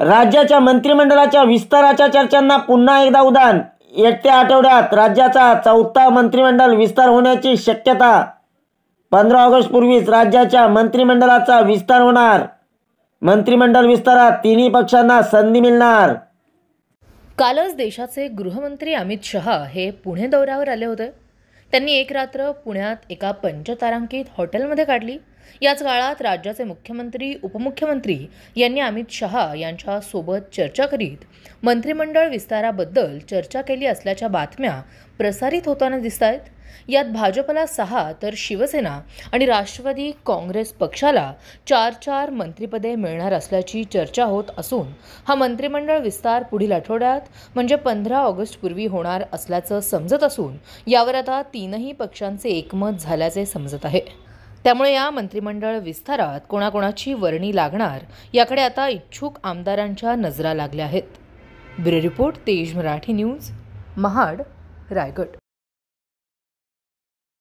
राज्याच्या मंत्रिमंडळाच्या विस्ताराच्या चर्चांना पुन्हा एकदा उदान येत्या आठवड्यात राज्याचा चौथा मंत्रिमंडळ विस्तार होण्याची शक्यता पंधरा ऑगस्टपूर्वीच राज्याच्या मंत्रिमंडळाचा विस्तार होणार मंत्रिमंडळ विस्तारात तिन्ही पक्षांना संधी मिळणार कालच देशाचे गृहमंत्री अमित शहा हे पुणे दौऱ्यावर आले होते त्यांनी एक रात्र पुण्यात एका पंचतारांकित हॉटेलमध्ये काढली याच काळात राज्याचे मुख्यमंत्री उपमुख्यमंत्री यांनी अमित शहा यांच्यासोबत चर्चा करीत मंत्रिमंडळ विस्ताराबद्दल चर्चा केली असल्याच्या बातम्या प्रसारित होताना दिसत आहेत यात भाजपला सहा तर शिवसेना आणि राष्ट्रवादी काँग्रेस पक्षाला चार चार मंत्रिपदे मिळणार असल्याची चर्चा होत असून हा मंत्रिमंडळ विस्तार पुढील आठवड्यात म्हणजे पंधरा ऑगस्टपूर्वी होणार असल्याचं समजत असून यावर आता तीनही पक्षांचे एकमत झाल्याचे समजत आहे त्यामुळे या मंत्रिमंडळ विस्तारात कोणाकोणाची वर्णी लागणार याकडे आता इच्छुक आमदारांच्या नजरा लागल्या आहेत ब्युरो रिपोर्ट तेज मराठी न्यूज महाड रायगड